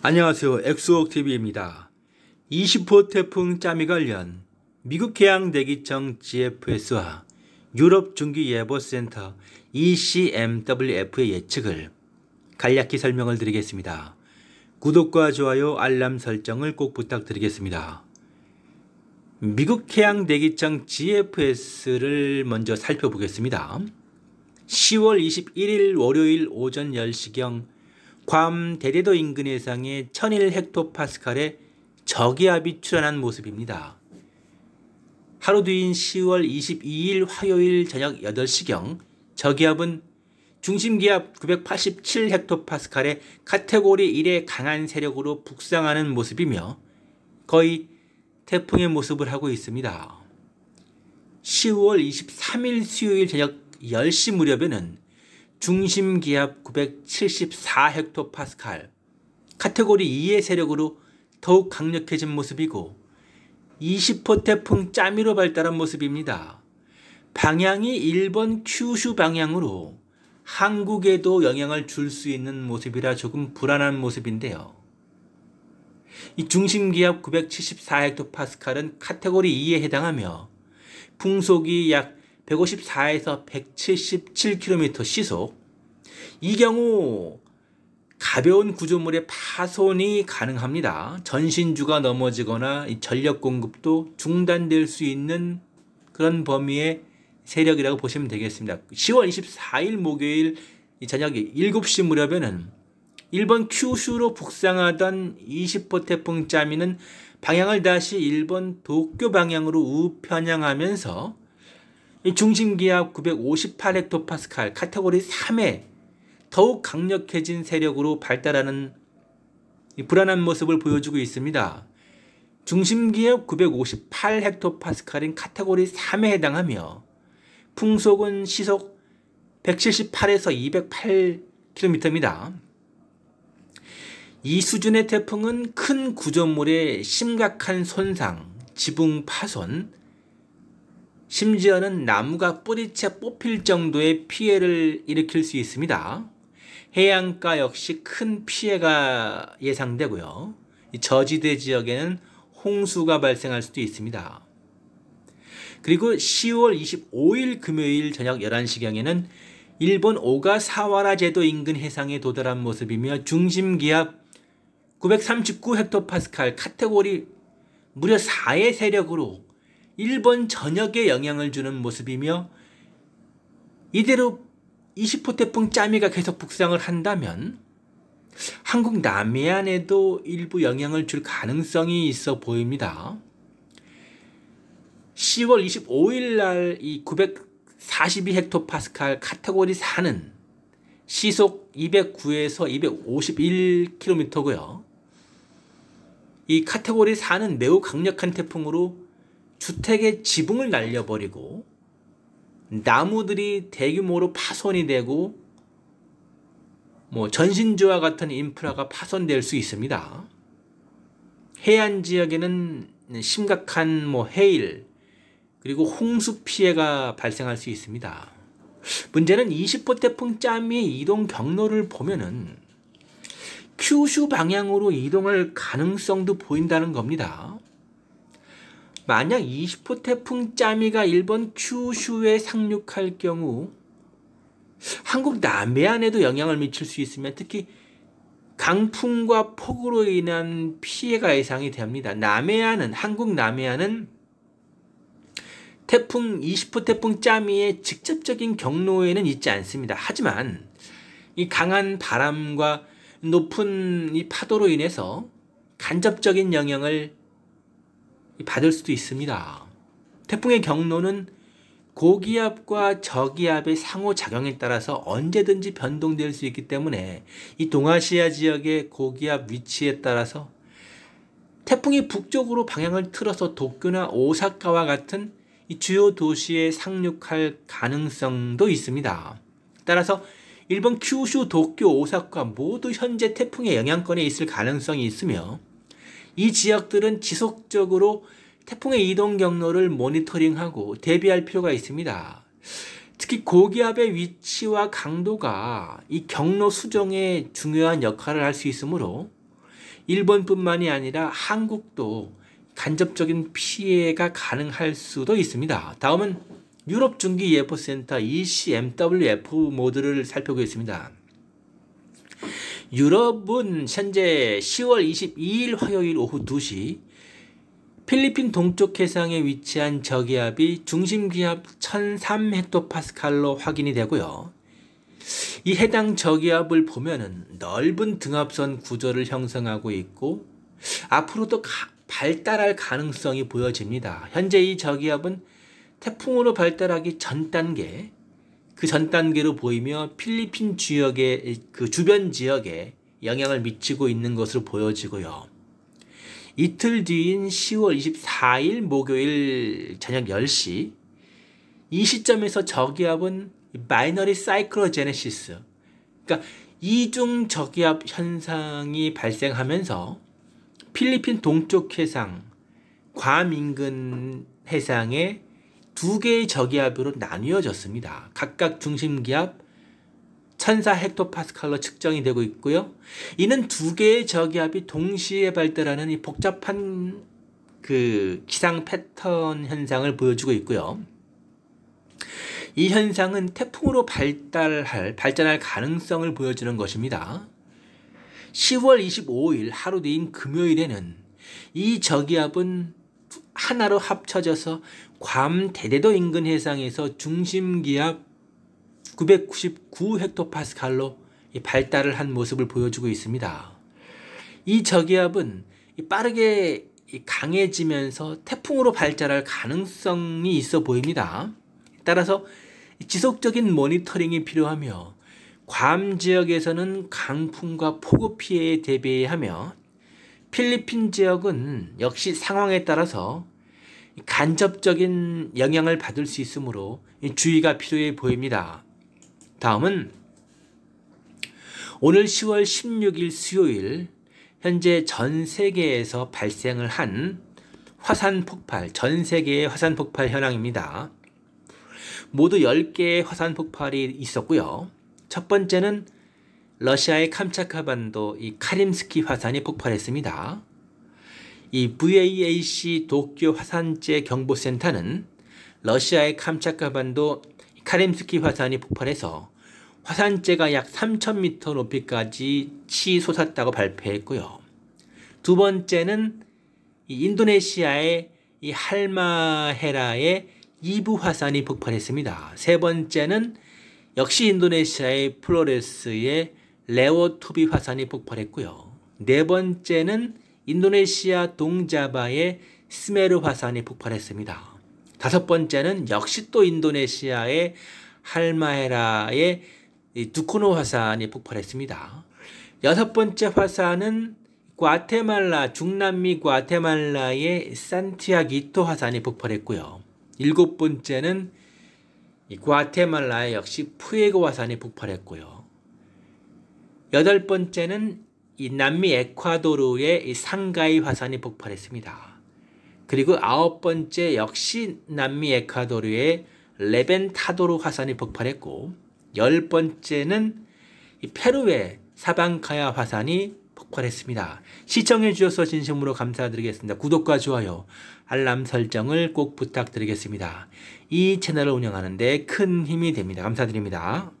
안녕하세요. 엑스웍TV입니다. 20호 태풍 짬이 관련 미국 해양대기청 GFS와 유럽 중기예보센터 ECMWF의 예측을 간략히 설명을 드리겠습니다. 구독과 좋아요, 알람 설정을 꼭 부탁드리겠습니다. 미국 해양대기청 GFS를 먼저 살펴보겠습니다. 10월 21일 월요일 오전 10시경 괌 대대도 인근 해상에1001 헥토파스칼의 저기압이 출현한 모습입니다. 하루 뒤인 10월 22일 화요일 저녁 8시경 저기압은 중심기압 987 헥토파스칼의 카테고리 1의 강한 세력으로 북상하는 모습이며 거의 태풍의 모습을 하고 있습니다. 10월 23일 수요일 저녁 10시 무렵에는 중심 기압 974헥토파스칼, 카테고리 2의 세력으로 더욱 강력해진 모습이고 20호 태풍 짜미로 발달한 모습입니다. 방향이 일본 큐슈 방향으로 한국에도 영향을 줄 수 있는 모습이라 조금 불안한 모습인데요. 이 중심 기압 974헥토파스칼은 카테고리 2에 해당하며 풍속이 약 154에서 177km 시속. 이 경우 가벼운 구조물의 파손이 가능합니다. 전신주가 넘어지거나 전력 공급도 중단될 수 있는 그런 범위의 세력이라고 보시면 되겠습니다. 10월 24일 목요일 저녁 7시 무렵에는 일본 큐슈로 북상하던 20호 태풍 짜미는 방향을 다시 일본 도쿄 방향으로 우편향하면서 중심기압 958헥토파스칼 카테고리 3에 더욱 강력해진 세력으로 발달하는 불안한 모습을 보여주고 있습니다. 중심기압 958헥토파스칼인 카테고리 3에 해당하며 풍속은 시속 178에서 208km입니다. 이 수준의 태풍은 큰 구조물에 심각한 손상, 지붕 파손, 심지어는 나무가 뿌리채 뽑힐 정도의 피해를 일으킬 수 있습니다. 해안가 역시 큰 피해가 예상되고요. 저지대 지역에는 홍수가 발생할 수도 있습니다. 그리고 10월 25일 금요일 저녁 11시경에는 일본 오가 사와라 제도 인근 해상에 도달한 모습이며 중심 기압 939헥토파스칼 카테고리 무려 4의 세력으로 일본 전역에 영향을 주는 모습이며 이대로 20호 태풍 짜미가 계속 북상을 한다면 한국 남해안에도 일부 영향을 줄 가능성이 있어 보입니다. 10월 25일 날 이 942헥토파스칼 카테고리 4는 시속 209에서 251km고요. 이 카테고리 4는 매우 강력한 태풍으로 주택의 지붕을 날려버리고 나무들이 대규모로 파손이 되고 뭐 전신주와 같은 인프라가 파손될 수 있습니다. 해안 지역에는 심각한 뭐 해일 그리고 홍수 피해가 발생할 수 있습니다. 문제는 20호 태풍 짬미의 이동 경로를 보면은 큐슈 방향으로 이동할 가능성도 보인다는 겁니다. 만약 20호 태풍 짜미가 일본 큐슈에 상륙할 경우 한국 남해안에도 영향을 미칠 수 있으며 특히 강풍과 폭우로 인한 피해가 예상이 됩니다. 남해안은 한국 남해안은 태풍 20호 태풍 짜미의 직접적인 경로에는 있지 않습니다. 하지만 이 강한 바람과 높은 이 파도로 인해서 간접적인 영향을 받을 수도 있습니다. 태풍의 경로는 고기압과 저기압의 상호작용에 따라서 언제든지 변동될 수 있기 때문에 이 동아시아 지역의 고기압 위치에 따라서 태풍이 북쪽으로 방향을 틀어서 도쿄나 오사카와 같은 주요 도시에 상륙할 가능성도 있습니다. 따라서 일본 큐슈, 도쿄, 오사카 모두 현재 태풍의 영향권에 있을 가능성이 있으며 이 지역들은 지속적으로 태풍의 이동 경로를 모니터링하고 대비할 필요가 있습니다. 특히 고기압의 위치와 강도가 이 경로 수정에 중요한 역할을 할 수 있으므로 일본뿐만이 아니라 한국도 간접적인 피해가 가능할 수도 있습니다. 다음은 유럽 중기 EF센터 ECMWF 모드를 살펴보겠습니다. 유럽은 현재 10월 22일 화요일 오후 2시 필리핀 동쪽 해상에 위치한 저기압이 중심 기압 1003헥토파스칼로 확인이 되고요. 이 해당 저기압을 보면은 넓은 등압선 구조를 형성하고 있고 앞으로도 가, 발달할 가능성이 보여집니다. 현재 이 저기압은 태풍으로 발달하기 전 단계 그전 단계로 보이며 필리핀 지역의 그 주변 지역에 영향을 미치고 있는 것으로 보여지고요. 이틀 뒤인 10월 24일 목요일 저녁 10시 이 시점에서 저기압은 마이너리 사이클로제네시스 그러니까 이중 저기압 현상이 발생하면서 필리핀 동쪽 해상 괌 인근 해상에 두 개의 저기압으로 나뉘어졌습니다. 각각 중심 기압 1 4 0 0 헥토파스칼로 측정이 되고 있고요. 이는 두 개의 저기압이 동시에 발달하는 이 복잡한 그 기상 패턴 현상을 보여주고 있고요. 이 현상은 태풍으로 발달할 발전할 가능성을 보여주는 것입니다. 10월 25일 하루 뒤인 금요일에는 이 저기압은 하나로 합쳐져서 괌 대대도 인근 해상에서 중심 기압 999 헥토파스칼로 발달을 한 모습을 보여주고 있습니다. 이 저기압은 빠르게 강해지면서 태풍으로 발달할 가능성이 있어 보입니다. 따라서 지속적인 모니터링이 필요하며 괌 지역에서는 강풍과 폭우 피해에 대비하며 필리핀 지역은 역시 상황에 따라서 간접적인 영향을 받을 수 있으므로 주의가 필요해 보입니다. 다음은 오늘 10월 16일 수요일 현재 전 세계에서 발생을 한 화산 폭발, 전 세계의 화산 폭발 현황입니다. 모두 10개의 화산 폭발이 있었고요. 첫 번째는 러시아의 캄차카반도 이 카림스키 화산이 폭발했습니다. 이 VAAC 도쿄 화산재 경보센터는 러시아의 캄차카반도 카림스키 화산이 폭발해서 화산재가 약 3,000m 높이까지 치솟았다고 발표했고요. 두 번째는 인도네시아의 이 할마헤라의 이부 화산이 폭발했습니다. 세 번째는 역시 인도네시아의 플로레스의 레오투비 화산이 폭발했고요. 네 번째는 인도네시아 동자바의 스메르 화산이 폭발했습니다. 다섯 번째는 역시 또 인도네시아의 할마헤라의 두코노 화산이 폭발했습니다. 여섯 번째 화산은 과테말라 중남미 과테말라의 산티아기토 화산이 폭발했고요. 일곱 번째는 과테말라의 역시 푸에고 화산이 폭발했고요. 여덟 번째는 이 남미 에콰도르의 이 상가이 화산이 폭발했습니다. 그리고 아홉 번째 역시 남미 에콰도르의 레벤타도르 화산이 폭발했고 열 번째는 이 페루의 사방카야 화산이 폭발했습니다. 시청해 주셔서 진심으로 감사드리겠습니다. 구독과 좋아요, 알람 설정을 꼭 부탁드리겠습니다. 이 채널을 운영하는데 큰 힘이 됩니다. 감사드립니다.